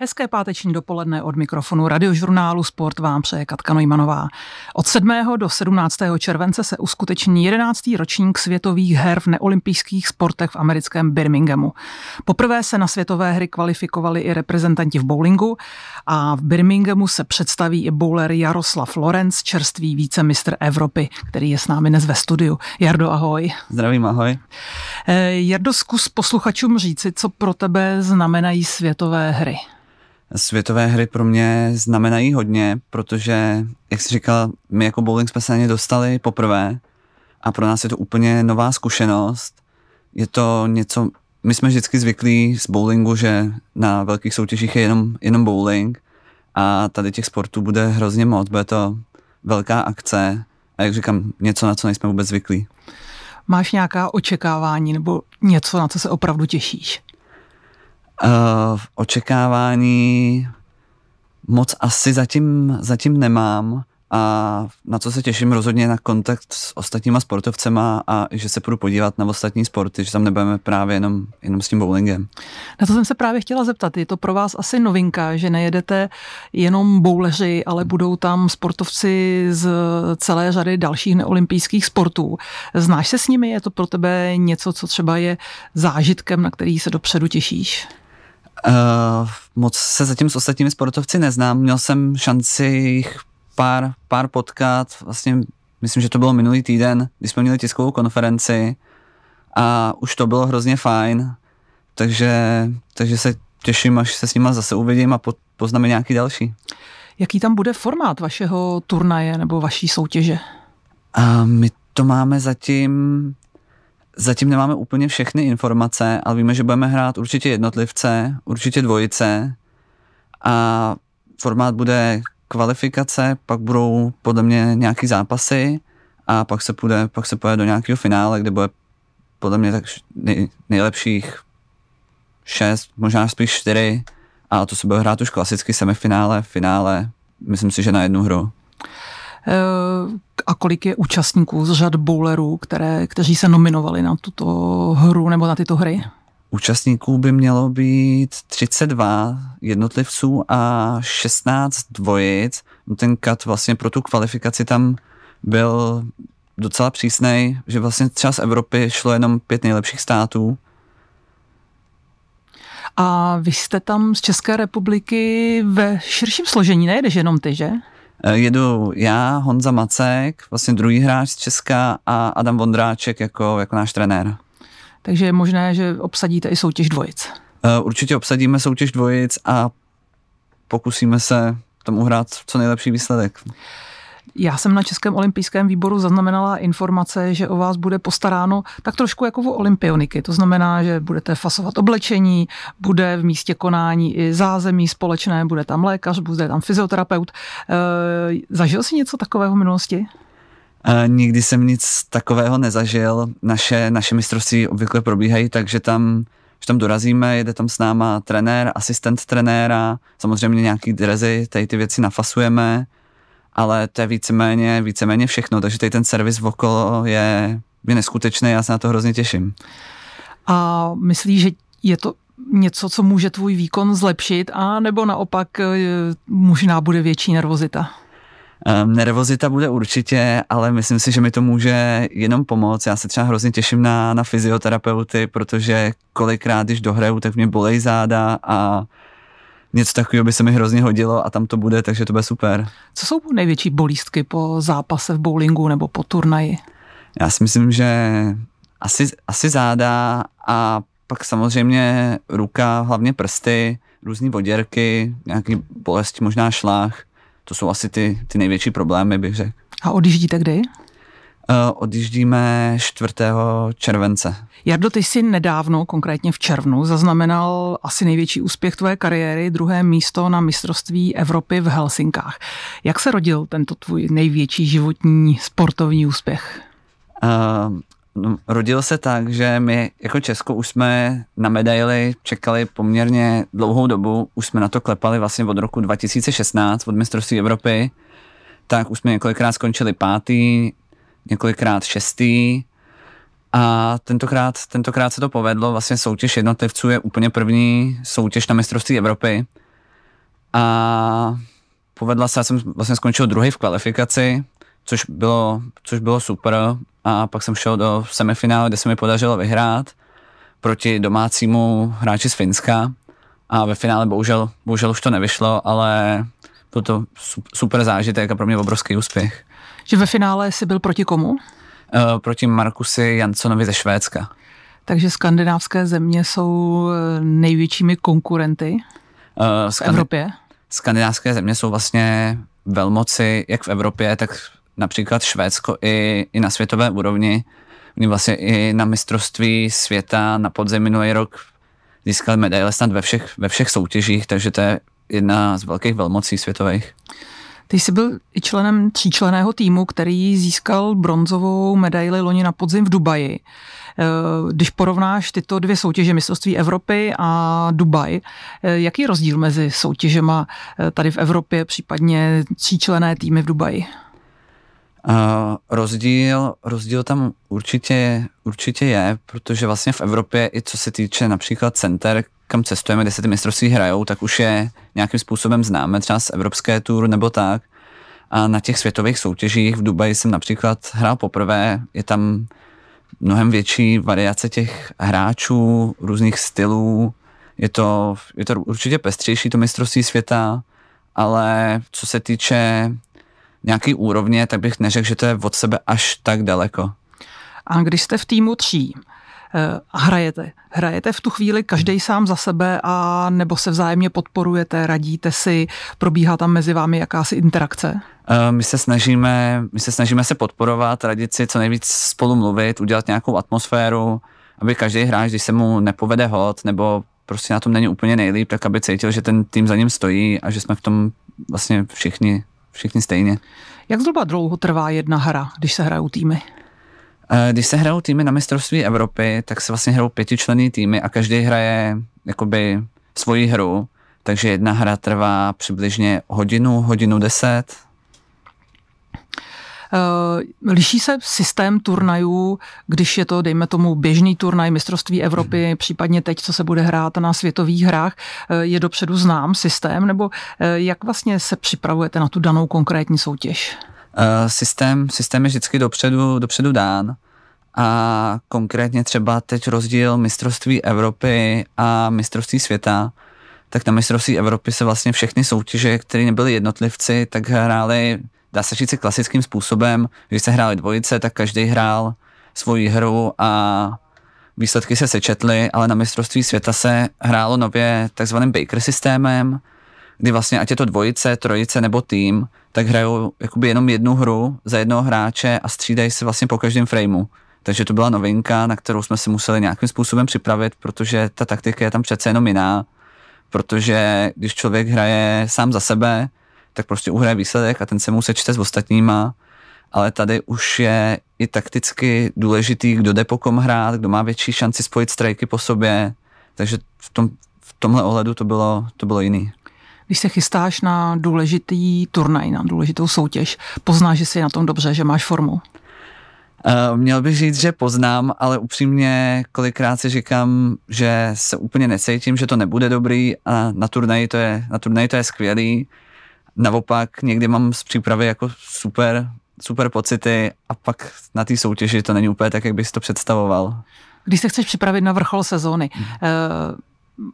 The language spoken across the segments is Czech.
Hezké páteční dopoledne od mikrofonu radiožurnálu Sport vám přeje Katka Nojmanová. Od 7. do 17. července se uskuteční 11. ročník světových her v neolympijských sportech v americkém Birminghamu. Poprvé se na světové hry kvalifikovali i reprezentanti v bowlingu a v Birminghamu se představí i bowler Jaroslav Lorenz, čerstvý vícemistr Evropy, který je s námi dnes ve studiu. Jardo, ahoj. Zdravím, ahoj. Eh, Jardo, zkus posluchačům říci, co pro tebe znamenají světové hry světové hry pro mě znamenají hodně, protože, jak jsi říkal, my jako bowling jsme se na ně dostali poprvé a pro nás je to úplně nová zkušenost. Je to něco, my jsme vždycky zvyklí z bowlingu, že na velkých soutěžích je jenom, jenom bowling a tady těch sportů bude hrozně moc, bude to velká akce a jak říkám, něco, na co nejsme vůbec zvyklí. Máš nějaká očekávání nebo něco, na co se opravdu těšíš? Eh, v očekávání moc asi zatím, zatím nemám a na co se těším rozhodně na kontakt s ostatníma sportovcema a že se půjdu podívat na ostatní sporty, že tam nebudeme právě jenom, jenom s tím bowlingem. Na to jsem se právě chtěla zeptat. Je to pro vás asi novinka, že nejedete jenom bouleři, ale hmm. budou tam sportovci z celé řady dalších neolimpijských sportů. Znáš se s nimi? Je to pro tebe něco, co třeba je zážitkem, na který se dopředu těšíš? Eh, moc se zatím s ostatními sportovci neznám. Měl jsem šanci jich pár, pár potkat. Vlastně myslím, že to bylo minulý týden, když jsme měli tiskovou konferenci a už to bylo hrozně fajn. Takže, takže se těším, až se s nima zase uvidím a po, poznáme nějaký další. Jaký tam bude formát vašeho turnaje nebo vaší soutěže? A my to máme zatím Zatím nemáme úplně všechny informace, ale víme, že budeme hrát určitě jednotlivce, určitě dvojice a formát bude kvalifikace, pak budou podle mě nějaký zápasy a pak se půjde, pak se půjde do nějakého finále, kde bude podle mě tak nej, nejlepších šest, možná spíš čtyři a to se bude hrát už klasicky semifinále, finále, myslím si, že na jednu hru. Eh, a kolik je účastníků z řad bowlerů, které, kteří se nominovali na tuto hru nebo na tyto hry? Účastníků by mělo být 32 jednotlivců a 16 dvojic. No, ten kat vlastně pro tu kvalifikaci tam byl docela přísný, že vlastně třeba z Evropy šlo jenom pět nejlepších států. A vy jste tam z České republiky ve širším složení, nejdeš jenom ty, že? Eh, jedu já, Honza Macek, vlastně druhý hráč z Česka a Adam Vondráček jako, jako náš trenér. Takže je možné, že obsadíte i soutěž dvojic. Eh, určitě obsadíme soutěž dvojic a pokusíme se tam uhrát co nejlepší výsledek. Já jsem na Českém olympijském výboru zaznamenala informace, že o vás bude postaráno tak trošku jako o olympioniky. To znamená, že budete fasovat oblečení, bude v místě konání i zázemí společné, bude tam lékař, bude tam fyzioterapeut. E, zažil jsi něco takového v minulosti? E, nikdy jsem nic takového nezažil. Naše, naše mistrovství obvykle probíhají, takže tam že tam dorazíme, jede tam s náma trenér, asistent trenéra, samozřejmě nějaký drezy, tady ty věci nafasujeme, ale to je víceméně, víceméně všechno, takže tady ten servis okolo je, je neskutečný, já se na to hrozně těším. A myslíš, že je to něco, co může tvůj výkon zlepšit, a nebo naopak eh, možná bude větší nervozita? Ehm, nervozita bude určitě, ale myslím si, že mi to může jenom pomoct. Já se třeba hrozně těším na, na fyzioterapeuty, protože kolikrát, když dohraju, tak mě bolej záda a něco takového by se mi hrozně hodilo a tam to bude, takže to bude super. Co jsou největší bolístky po zápase v bowlingu nebo po turnaji? Já si myslím, že asi, asi záda a pak samozřejmě ruka, hlavně prsty, různé voděrky, nějaký bolest, možná šlách. To jsou asi ty, ty největší problémy, bych řekl. A odjíždíte kdy? Eh, odjíždíme 4. července. Jardo, ty jsi nedávno, konkrétně v červnu, zaznamenal asi největší úspěch tvé kariéry, druhé místo na mistrovství Evropy v Helsinkách. Jak se rodil tento tvůj největší životní sportovní úspěch? Uh, no, rodil se tak, že my jako Česko už jsme na medaily čekali poměrně dlouhou dobu, už jsme na to klepali vlastně od roku 2016, od mistrovství Evropy, tak už jsme několikrát skončili pátý, několikrát šestý a tentokrát, tentokrát se to povedlo. Vlastně soutěž jednotlivců je úplně první soutěž na mistrovství Evropy a povedla se, já jsem vlastně skončil druhý v kvalifikaci, což bylo, což bylo super a pak jsem šel do semifinále, kde se mi podařilo vyhrát proti domácímu hráči z Finska a ve finále bohužel, bohužel už to nevyšlo, ale byl to super zážitek a pro mě obrovský úspěch. Že ve finále jsi byl proti komu? Eh, proti Markusi Jansonovi ze Švédska. Takže skandinávské země jsou eh, největšími konkurenty eh, v Evropě? Skandinávské země jsou vlastně velmoci jak v Evropě, tak například Švédsko i, i na světové úrovni, kdy vlastně i na mistrovství světa na podzim minulý rok získali medaile snad ve všech, ve všech soutěžích, takže to je jedna z velkých velmocí světových. Ty jsi byl i členem tříčleného týmu, který získal bronzovou medaili loni na podzim v Dubaji. Eh, když porovnáš tyto dvě soutěže, mistrovství Evropy a Dubaj, eh, jaký je rozdíl mezi soutěžema eh, tady v Evropě, případně tříčlené týmy v Dubaji? Uh, rozdíl, rozdíl tam určitě, určitě je, protože vlastně v Evropě i co se týče například center, kam cestujeme, kde se ty mistrovství hrajou, tak už je nějakým způsobem známe, třeba z Evropské tour nebo tak. A na těch světových soutěžích v Dubaji jsem například hrál poprvé, je tam mnohem větší variace těch hráčů, různých stylů, je to, je to určitě pestřejší to mistrovství světa, ale co se týče nějaký úrovně, tak bych neřekl, že to je od sebe až tak daleko. A když jste v týmu tří, a eh, hrajete. Hrajete v tu chvíli každý sám za sebe a nebo se vzájemně podporujete, radíte si, probíhá tam mezi vámi jakási interakce? Eh, my se, snažíme, my se snažíme se podporovat, radit si co nejvíc spolu mluvit, udělat nějakou atmosféru, aby každý hráč, když se mu nepovede hod nebo prostě na tom není úplně nejlíp, tak aby cítil, že ten tým za ním stojí a že jsme v tom vlastně všichni, všichni stejně. Jak zhruba dlouho trvá jedna hra, když se hrajou týmy? Eh, když se hrajou týmy na mistrovství Evropy, tak se vlastně hrajou pětičlenný týmy a každý hraje jakoby svoji hru, takže jedna hra trvá přibližně hodinu, hodinu deset, eh, Liší se systém turnajů, když je to, dejme tomu, běžný turnaj mistrovství Evropy, mhm. případně teď, co se bude hrát na světových hrách, eh, je dopředu znám systém, nebo jak vlastně se připravujete na tu danou konkrétní soutěž? Eh, systém, systém je vždycky dopředu, dopředu dán. A konkrétně třeba teď rozdíl mistrovství Evropy a mistrovství světa, tak na mistrovství Evropy se vlastně všechny soutěže, které nebyly jednotlivci, tak hráli, dá se říct, klasickým způsobem. Když se hráli dvojice, tak každý hrál svoji hru a výsledky se sečetly, ale na mistrovství světa se hrálo nově takzvaným Baker systémem, kdy vlastně ať je to dvojice, trojice nebo tým, tak hrajou jakoby jenom jednu hru za jednoho hráče a střídají se vlastně po každém frameu. Takže to byla novinka, na kterou jsme si museli nějakým způsobem připravit, protože ta taktika je tam přece jenom jiná. Protože když člověk hraje sám za sebe, tak prostě uhraje výsledek a ten se mu sečte s ostatníma. Ale tady už je i takticky důležitý, kdo jde po kom hrát, kdo má větší šanci spojit strajky po sobě. Takže v, tom, v tomhle ohledu to bylo, to bylo jiný když se chystáš na důležitý turnaj, na důležitou soutěž, poznáš, že jsi na tom dobře, že máš formu? Uh, měl bych říct, že poznám, ale upřímně kolikrát si říkám, že se úplně necítím, že to nebude dobrý a na turnaji to je, na turnaji to je skvělý. Naopak někdy mám z přípravy jako super, super pocity a pak na té soutěži to není úplně tak, jak bych si to představoval. Když se chceš připravit na vrchol sezóny, hmm. uh,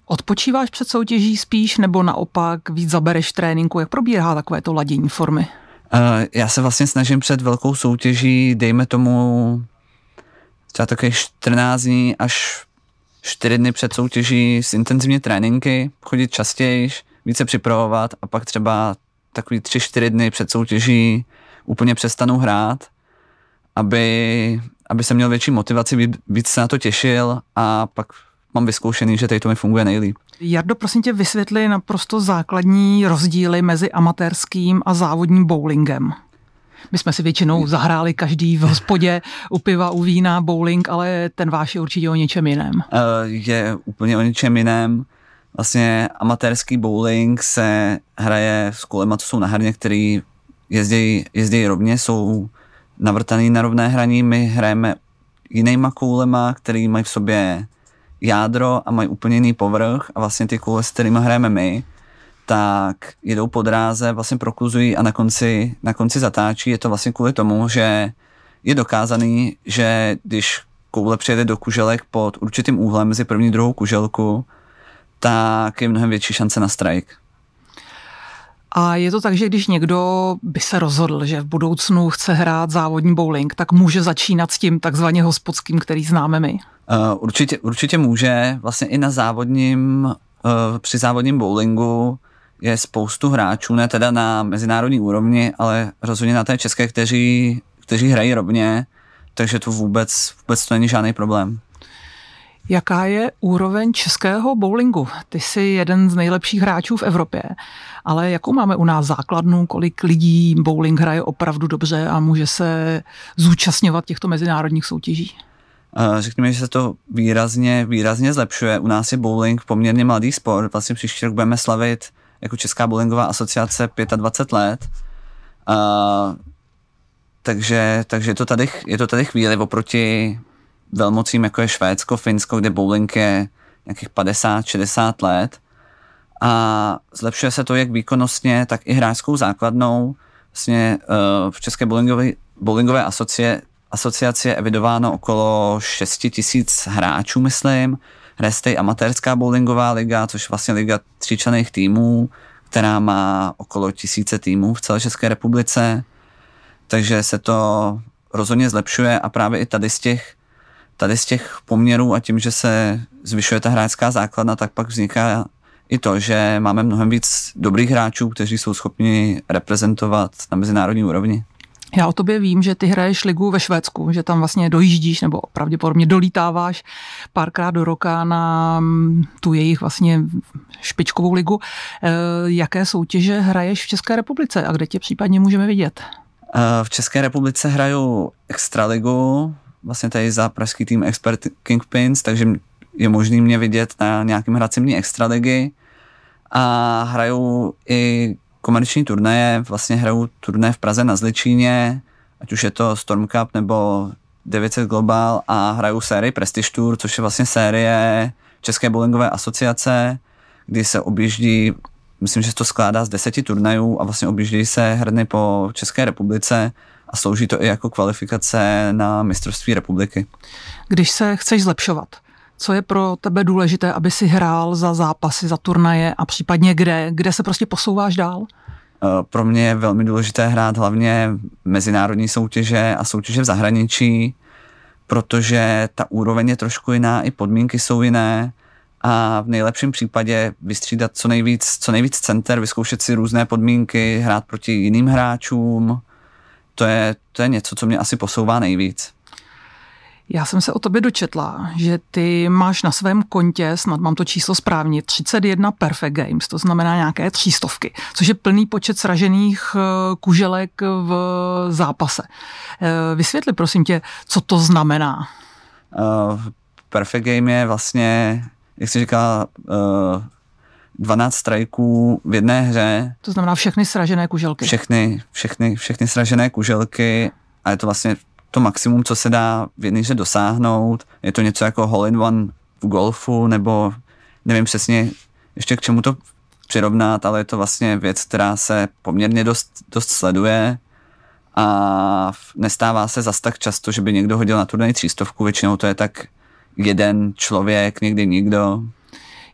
Odpočíváš před soutěží spíš nebo naopak víc zabereš tréninku? Jak probíhá takové to ladění formy? Uh, já se vlastně snažím před velkou soutěží, dejme tomu třeba takových 14 dní až 4 dny před soutěží s intenzivně tréninky, chodit častěji, více připravovat a pak třeba takový 3-4 dny před soutěží úplně přestanu hrát, aby, aby jsem měl větší motivaci, víc se na to těšil a pak mám vyzkoušený, že tady to mi funguje nejlíp. Jardo, prosím tě, vysvětli naprosto základní rozdíly mezi amatérským a závodním bowlingem. My jsme si většinou zahráli každý v hospodě u piva, u vína, bowling, ale ten váš je určitě o něčem jiném. Eh, je úplně o něčem jiném. Vlastně amatérský bowling se hraje s kolema, co jsou na herně, který jezdí, jezdí rovně, jsou navrtaný na rovné hraní. My hrajeme jinýma koulema, který mají v sobě jádro a mají úplně jiný povrch a vlastně ty koule, s kterými hrajeme my, tak jedou po dráze, vlastně prokluzují a na konci, na konci zatáčí. Je to vlastně kvůli tomu, že je dokázaný, že když koule přijede do kuželek pod určitým úhlem mezi první a druhou kuželku, tak je mnohem větší šance na strike. A je to tak, že když někdo by se rozhodl, že v budoucnu chce hrát závodní bowling, tak může začínat s tím takzvaně hospodským, který známe my. Uh, určitě, určitě může. Vlastně i na závodním, uh, při závodním bowlingu je spoustu hráčů, ne teda na mezinárodní úrovni, ale rozhodně na té české, kteří, kteří hrají rovně, takže to vůbec, vůbec to není žádný problém. Jaká je úroveň českého bowlingu? Ty jsi jeden z nejlepších hráčů v Evropě, ale jakou máme u nás základnu, kolik lidí bowling hraje opravdu dobře a může se zúčastňovat těchto mezinárodních soutěží? Řekněme, že se to výrazně, výrazně zlepšuje. U nás je bowling poměrně mladý sport. Vlastně příští rok budeme slavit jako Česká bowlingová asociace 25 let. Uh, takže, takže to tady, je to tady chvíli oproti velmocím, jako je Švédsko, Finsko, kde bowling je nějakých 50-60 let a zlepšuje se to jak výkonnostně, tak i hráčskou základnou. Vlastně eh, v České bowlingové, bowlingové asocie, asociaci je evidováno okolo 6 tisíc hráčů, myslím. Restej amatérská bowlingová liga, což je vlastně liga tříčlených týmů, která má okolo tisíce týmů v celé České republice. Takže se to rozhodně zlepšuje a právě i tady z těch tady z těch poměrů a tím, že se zvyšuje ta hráčská základna, tak pak vzniká i to, že máme mnohem víc dobrých hráčů, kteří jsou schopni reprezentovat na mezinárodní úrovni. Já o tobě vím, že ty hraješ ligu ve Švédsku, že tam vlastně dojíždíš nebo pravděpodobně dolítáváš párkrát do roka na mm, tu jejich vlastně špičkovou ligu. Eh, jaké soutěže hraješ v České republice a kde tě případně můžeme vidět? Eh, v České republice hraju Extraligu, vlastně tady za pražský tým Expert Kingpins, takže je možný mě vidět na nějakém hracím dní ligy. a hrajou i komerční turnaje, vlastně hrajou turnaje v Praze na Zličíně, ať už je to Storm Cup nebo 900 Global a hrajou sérii Prestige Tour, což je vlastně série České bowlingové asociace, kdy se objíždí, myslím, že se to skládá z deseti turnajů a vlastně objíždí se hrny po České republice a slouží to i jako kvalifikace na mistrovství republiky. Když se chceš zlepšovat, co je pro tebe důležité, aby si hrál za zápasy, za turnaje a případně kde, kde se prostě posouváš dál? Eh, pro mě je velmi důležité hrát hlavně mezinárodní soutěže a soutěže v zahraničí, protože ta úroveň je trošku jiná, i podmínky jsou jiné a v nejlepším případě vystřídat co nejvíc, co nejvíc center, vyzkoušet si různé podmínky, hrát proti jiným hráčům, to je, to je něco, co mě asi posouvá nejvíc. Já jsem se o tobě dočetla, že ty máš na svém kontě, snad mám to číslo správně, 31 Perfect Games, to znamená nějaké třístovky, což je plný počet sražených eh, kuželek v zápase. Eh, vysvětli prosím tě, co to znamená. Uh, Perfect Game je vlastně, jak jsi říkala, uh, 12 strajků v jedné hře. To znamená všechny sražené kuželky. Všechny, všechny, všechny sražené kuželky a je to vlastně to maximum, co se dá v jedné hře dosáhnout. Je to něco jako hole in one v golfu, nebo nevím přesně ještě k čemu to přirovnat, ale je to vlastně věc, která se poměrně dost, dost sleduje a nestává se zas tak často, že by někdo hodil na turnaj třístovku, většinou to je tak jeden člověk, někdy nikdo.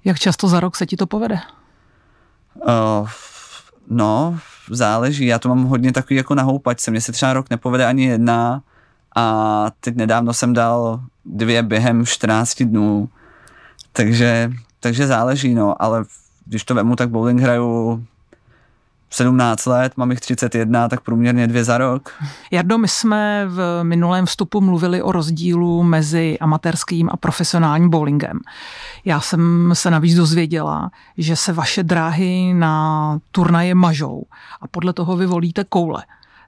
Jak často za rok se ti to povede? Uh, no, záleží. Já to mám hodně takový jako na houpačce. Mně se třeba rok nepovede ani jedna a teď nedávno jsem dal dvě během 14 dnů. Takže, takže záleží, no, ale když to vemu, tak bowling hraju 17 let, mám jich 31, tak průměrně dvě za rok. Jardo, my jsme v minulém vstupu mluvili o rozdílu mezi amatérským a profesionálním bowlingem. Já jsem se navíc dozvěděla, že se vaše dráhy na turnaje mažou a podle toho vy volíte koule.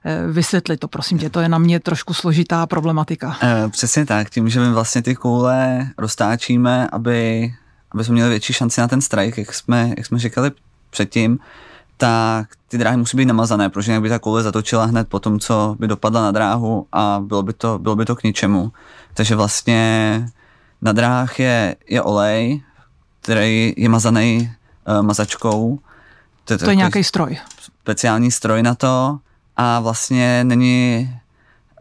Eh, vysvětli to, prosím tě, to je na mě trošku složitá problematika. Eh, přesně tak, tím, že my vlastně ty koule roztáčíme, aby, aby jsme měli větší šanci na ten strike, jak jsme, jak jsme říkali předtím, tak ty dráhy musí být namazané, protože jinak by ta koule zatočila hned po tom, co by dopadla na dráhu a bylo by to, bylo by to k ničemu. Takže vlastně na dráhách je, je olej, který je mazaný uh, mazačkou. To, to, to je nějaký stroj. Speciální stroj na to a vlastně není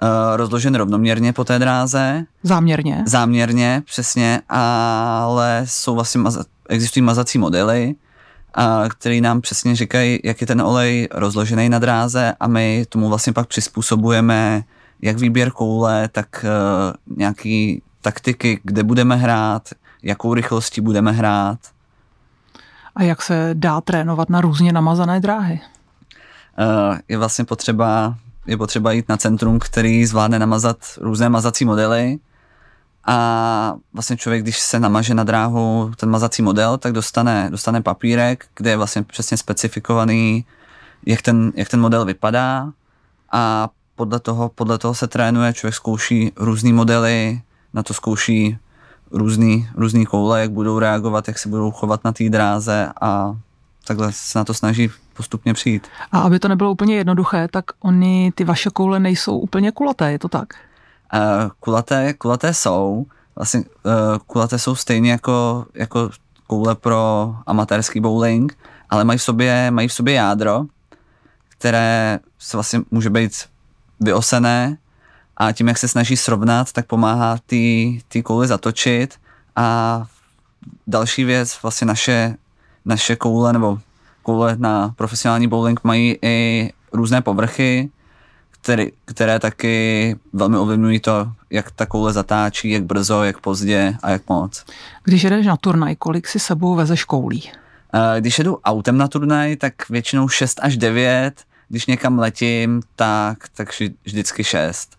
eh, rozložen rovnoměrně po té dráze. Záměrně. Záměrně, přesně, ale jsou vlastně, maza- existují mazací modely, a který nám přesně říkají, jak je ten olej rozložený na dráze a my tomu vlastně pak přizpůsobujeme jak výběr koule, tak uh, nějaký taktiky, kde budeme hrát, jakou rychlostí budeme hrát. A jak se dá trénovat na různě namazané dráhy? Uh, je vlastně potřeba, je potřeba jít na centrum, který zvládne namazat různé mazací modely, a vlastně člověk, když se namaže na dráhu ten mazací model, tak dostane, dostane papírek, kde je vlastně přesně specifikovaný, jak ten, jak ten model vypadá a podle toho, podle toho se trénuje, člověk zkouší různé modely, na to zkouší různý, různý koule, jak budou reagovat, jak se budou chovat na té dráze a takhle se na to snaží postupně přijít. A aby to nebylo úplně jednoduché, tak oni, ty vaše koule nejsou úplně kulaté, je to tak? kulaté, kulaté jsou, vlastně uh, kulaté jsou stejně jako, jako koule pro amatérský bowling, ale mají v sobě, mají v sobě jádro, které se vlastně může být vyosené a tím, jak se snaží srovnat, tak pomáhá ty koule zatočit a další věc, vlastně naše, naše koule nebo koule na profesionální bowling mají i různé povrchy, který, které taky velmi ovlivňují to, jak takovouhle zatáčí, jak brzo, jak pozdě a jak moc. Když jedeš na turnaj, kolik si sebou vezeš koulí? Eh, když jedu autem na turnaj, tak většinou 6 až 9. Když někam letím, tak, tak vždycky 6.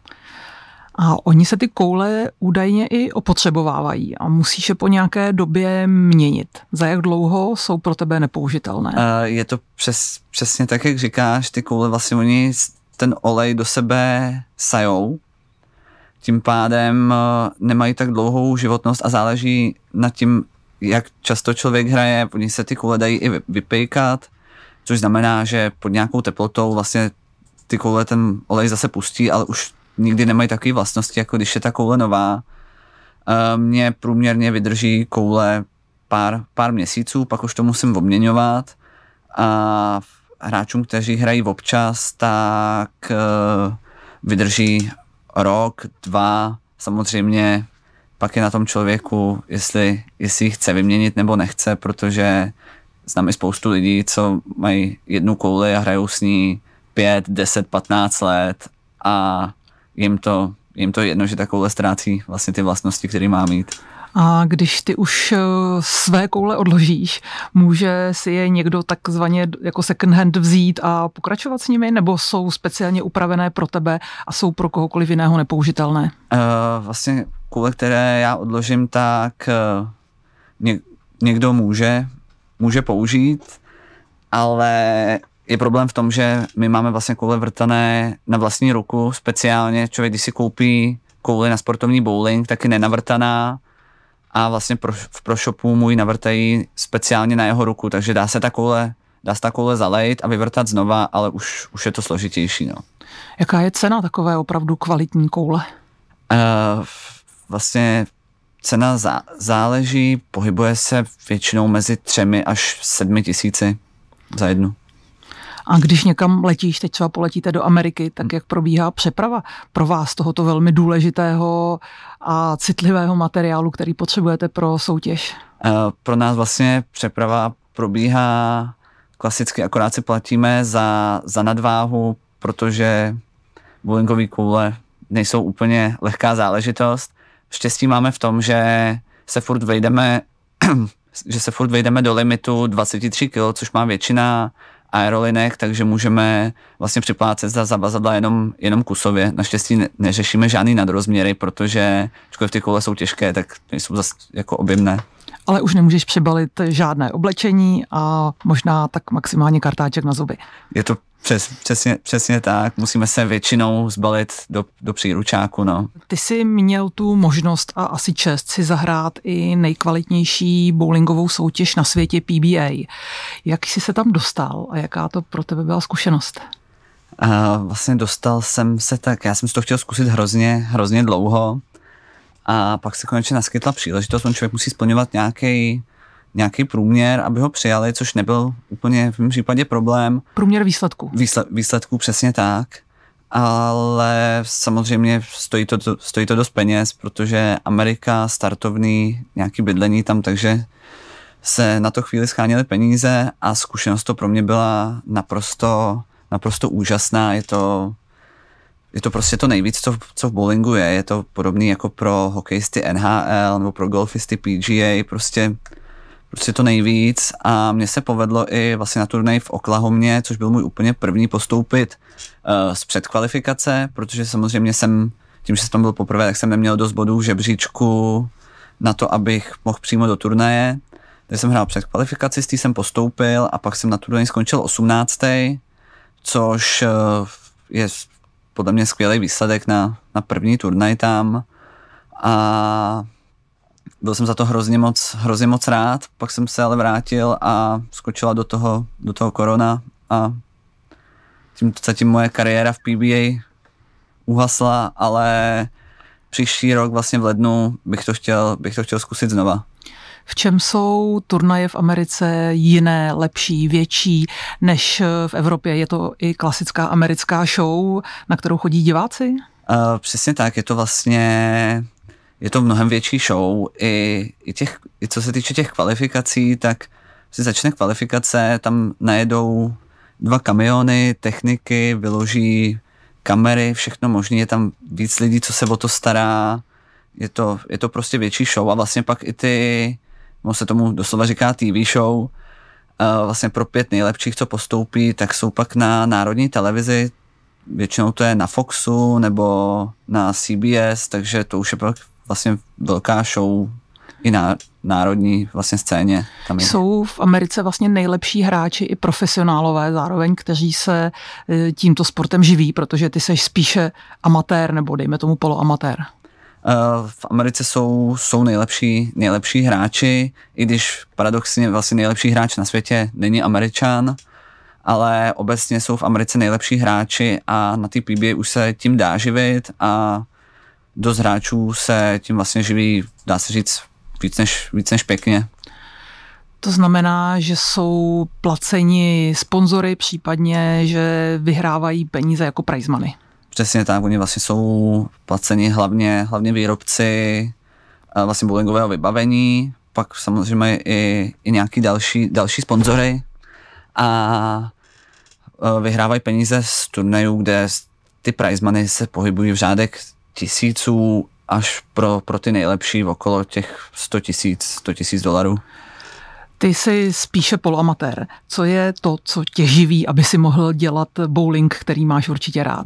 A oni se ty koule údajně i opotřebovávají a musíš je po nějaké době měnit. Za jak dlouho jsou pro tebe nepoužitelné? Eh, je to přes, přesně tak, jak říkáš, ty koule vlastně oni ten olej do sebe sajou, tím pádem eh, nemají tak dlouhou životnost a záleží na tím, jak často člověk hraje, pod ní se ty koule dají i vypejkat, což znamená, že pod nějakou teplotou vlastně ty koule ten olej zase pustí, ale už nikdy nemají takové vlastnosti, jako když je ta koule nová. Eh, Mně průměrně vydrží koule pár, pár měsíců, pak už to musím obměňovat a hráčům, kteří hrají občas, tak eh, vydrží rok, dva, samozřejmě pak je na tom člověku, jestli, jestli chce vyměnit nebo nechce, protože znám i spoustu lidí, co mají jednu kouli a hrajou s ní 5, 10, 15 let a jim to, jim to jedno, že ta koule ztrácí vlastně ty vlastnosti, které má mít. A když ty už eh, své koule odložíš, může si je někdo takzvaně jako second hand vzít a pokračovat s nimi, nebo jsou speciálně upravené pro tebe a jsou pro kohokoliv jiného nepoužitelné? Uh, vlastně koule, které já odložím, tak eh, ně, někdo může, může použít, ale je problém v tom, že my máme vlastně koule vrtané na vlastní ruku, speciálně člověk, když si koupí kouli na sportovní bowling, taky nenavrtaná, a vlastně pro, v ProShopu mu ji navrtají speciálně na jeho ruku, takže dá se takovouhle, dá se takovouhle zalejt a vyvrtat znova, ale už, už je to složitější. No. Jaká je cena takové opravdu kvalitní koule? Uh, vlastně cena zá, záleží, pohybuje se většinou mezi třemi až sedmi tisíci za jednu. A když někam letíš, teď třeba poletíte do Ameriky, tak jak probíhá přeprava pro vás tohoto velmi důležitého a citlivého materiálu, který potřebujete pro soutěž? Eh, pro nás vlastně přeprava probíhá klasicky, akorát si platíme za, za nadváhu, protože bowlingové koule nejsou úplně lehká záležitost. Štěstí máme v tom, že se furt vejdeme že se furt vejdeme do limitu 23 kg, což má většina aerolinek, takže můžeme vlastně připlácet za zavazadla jenom, jenom kusově. Naštěstí ne, neřešíme žádný nadrozměry, protože ačkoliv ty koule jsou těžké, tak nejsou zase jako objemné ale už nemůžeš přebalit žádné oblečení a možná tak maximálně kartáček na zuby. Je to přes, přesně, přesně tak, musíme se většinou zbalit do, do příručáku. No. Ty jsi měl tu možnost a asi čest si zahrát i nejkvalitnější bowlingovou soutěž na světě PBA. Jak jsi se tam dostal a jaká to pro tebe byla zkušenost? A vlastně dostal jsem se tak, já jsem si to chtěl zkusit hrozně, hrozně dlouho a pak se konečně naskytla příležitost, on člověk musí splňovat nějaký nějaký průměr, aby ho přijali, což nebyl úplně v mém případě problém. Průměr výsledků. Výsle, výsledků, přesně tak. Ale samozřejmě stojí to, stojí to dost peněz, protože Amerika, startovný, nějaký bydlení tam, takže se na to chvíli scháněly peníze a zkušenost to pro mě byla naprosto, naprosto úžasná. Je to je to prostě to nejvíc, co, co v bowlingu je. Je to podobný jako pro hokejisty NHL nebo pro golfisty PGA, prostě, prostě to nejvíc. A mně se povedlo i vlastně na turnej v Oklahomě, což byl můj úplně první postoupit uh, z předkvalifikace, protože samozřejmě jsem, tím, že jsem tam byl poprvé, tak jsem neměl dost bodů v žebříčku na to, abych mohl přímo do turnaje. Takže jsem hrál před kvalifikaci, s tý jsem postoupil a pak jsem na turnaj skončil 18. Což eh, je podle mě skvělý výsledek na, na první turnaj tam a byl jsem za to hrozně moc, hrozně moc rád, pak jsem se ale vrátil a skočila do toho, do toho korona a tím zatím moje kariéra v PBA uhasla, ale příští rok vlastně v lednu bych to chtěl, bych to chtěl zkusit znova. V čem jsou turnaje v Americe jiné, lepší, větší než v Evropě? Je to i klasická americká show, na kterou chodí diváci? Uh, přesně tak, je to vlastně je to mnohem větší show. I, i, těch, i co se týče těch kvalifikací, tak si začne kvalifikace, tam najedou dva kamiony, techniky, vyloží kamery, všechno možné, je tam víc lidí, co se o to stará, je to, je to prostě větší show a vlastně pak i ty ono se tomu doslova říká TV show, vlastně pro pět nejlepších, co postoupí, tak jsou pak na národní televizi, většinou to je na Foxu nebo na CBS, takže to už je pak vlastně velká show i na národní vlastně scéně. Tam je. Jsou v Americe vlastně nejlepší hráči i profesionálové zároveň, kteří se e, tímto sportem živí, protože ty seš spíše amatér nebo dejme tomu poloamatér. Eh, v Americe jsou, jsou nejlepší, nejlepší hráči, i když paradoxně vlastně nejlepší hráč na světě není Američan, ale obecně jsou v Americe nejlepší hráči a na té PBA už se tím dá živit a dost hráčů se tím vlastně živí, dá se říct, víc než, víc než pěkně. To znamená, že jsou placeni sponzory, případně, že vyhrávají peníze jako prize money. Přesně tak, oni vlastně jsou placeni hlavně, hlavně výrobci eh, vlastně bowlingového vybavení, pak samozřejmě i, i nějaký další, další sponzory a eh, vyhrávají peníze z turnajů, kde ty prize money se pohybují v řádek tisíců až pro, pro ty nejlepší v okolo těch 100 tisíc, 100 tisíc dolarů. Ty jsi spíše poloamatér. Co je to, co tě živí, aby si mohl dělat bowling, který máš určitě rád?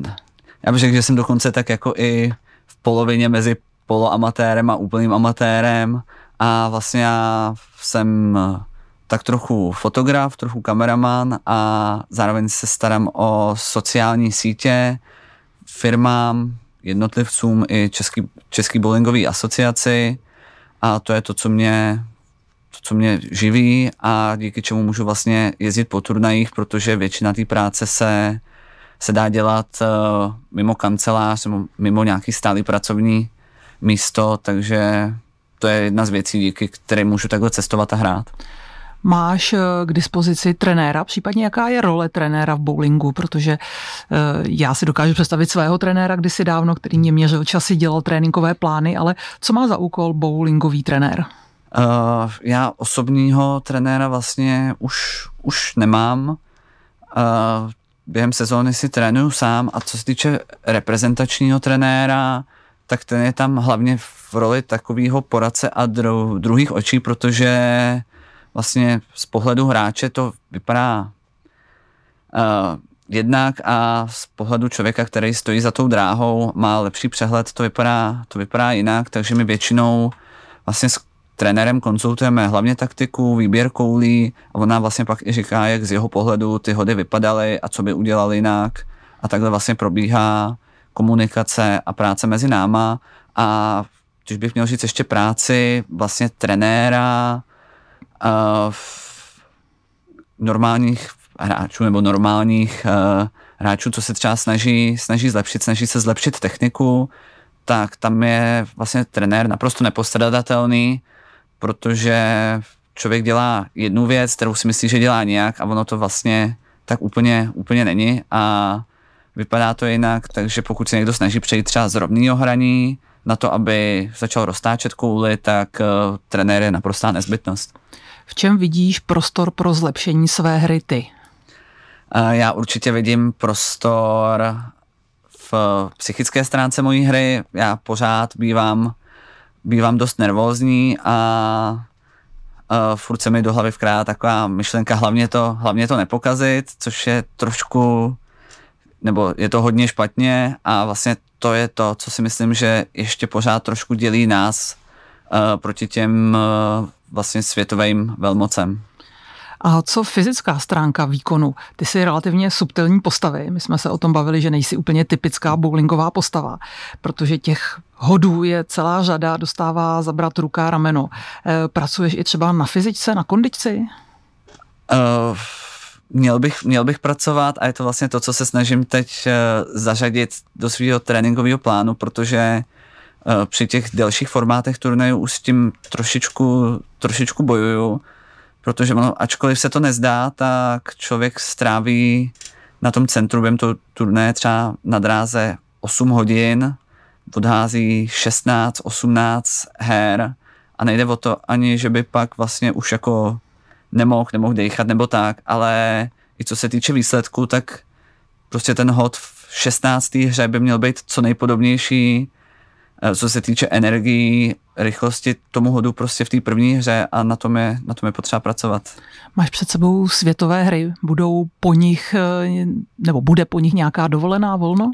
Já bych řekl, že jsem dokonce tak jako i v polovině mezi poloamatérem a úplným amatérem a vlastně já jsem eh, tak trochu fotograf, trochu kameraman a zároveň se starám o sociální sítě, firmám, jednotlivcům i Český, Český bowlingový asociaci a to je to, co mě to, co mě živí a díky čemu můžu vlastně jezdit po turnajích, protože většina té práce se uh, se dá dělat eh, mimo kancelář, mimo nějaký stálý pracovní místo, takže to je jedna z věcí, díky které můžu takhle cestovat a hrát. Máš eh, k dispozici trenéra, případně jaká je role trenéra v bowlingu, protože eh, já si dokážu představit svého trenéra kdysi dávno, který mě měřil časy, dělal tréninkové plány, ale co má za úkol bowlingový trenér? Uh, já osobního trenéra vlastně už, už nemám. Uh, během sezóny si trénuju sám a co se týče reprezentačního trenéra, tak ten je tam hlavně v roli takového poradce a dru- druhých očí, protože vlastně z pohledu hráče to vypadá uh, jednak a z pohledu člověka, který stojí za tou dráhou, má lepší přehled, to vypadá, to vypadá jinak, takže my většinou vlastně trenérem konzultujeme hlavně taktiku, výběr koulí a on nám vlastně pak i říká, jak z jeho pohledu ty hody vypadaly a co by udělal jinak. A takhle vlastně probíhá komunikace a práce mezi náma a když bych měl říct ještě práci vlastně trenéra uh, normálních hráčů nebo normálních uh, hráčů, co se třeba snaží, snaží zlepšit, snaží se zlepšit techniku, tak tam je vlastně trenér naprosto nepostradatelný, protože člověk dělá jednu věc, kterou si myslí, že dělá nějak a ono to vlastně tak úplně, úplně není a vypadá to jinak, takže pokud se někdo snaží přejít třeba z rovného hraní na to, aby začal roztáčet kouly, tak uh, trenér je naprostá nezbytnost. V čem vidíš prostor pro zlepšení své hry ty? Uh, já určitě vidím prostor v psychické stránce mojí hry. Já pořád bývám bývám dost nervózní a uh, furt se mi do hlavy vkrá taková myšlenka, hlavně to, hlavně to nepokazit, což je trošku, nebo je to hodně špatně a vlastně to je to, co si myslím, že ještě pořád trošku dělí nás uh, proti těm uh, vlastně světovým velmocem. A co fyzická stránka výkonu? Ty jsi relativně subtilní postavy. My jsme se o tom bavili, že nejsi úplně typická bowlingová postava, protože těch hodů je celá řada, dostává zabrat ruka, rameno. E, pracuješ i třeba na fyzice, na kondici? Uh, měl, bych, měl bych pracovat a je to vlastně to, co se snažím teď e, zařadit do svého tréninkového plánu, protože při těch delších formátech turnajů už s tím trošičku, trošičku bojuju protože ono, ačkoliv se to nezdá, tak člověk stráví na tom centru během to turné třeba na dráze 8 hodin, odhází 16, 18 her a nejde o to ani, že by pak vlastně už jako nemohl, nemohl dýchat nebo tak, ale i co se týče výsledku, tak prostě ten hod v 16. hře by měl být co nejpodobnější, eh, co se týče energii rychlosti tomu hodu prostě v té první hře a na tom, je, na tom je potřeba pracovat. Máš před sebou světové hry, budou po nich, eh, nebo bude po nich nějaká dovolená volno?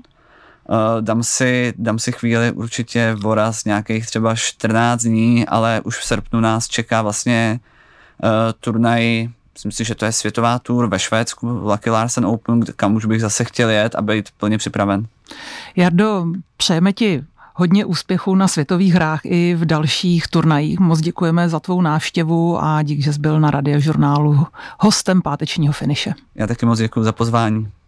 Uh, dám si, dám si chvíli určitě voraz nějakých třeba 14 dní, ale už v srpnu nás čeká vlastně uh, turnaj, myslím si, že to je světová tour ve Švédsku, Lucky Larsen Open, kam už bych zase chtěl jet a být plně připraven. Jardo, přejeme ti hodně úspěchů na světových hrách i v dalších turnajích. Moc děkujeme za tvou návštěvu a dík, že jsi byl na radiožurnálu hostem pátečního finiše. Já taky moc děkuji za pozvání.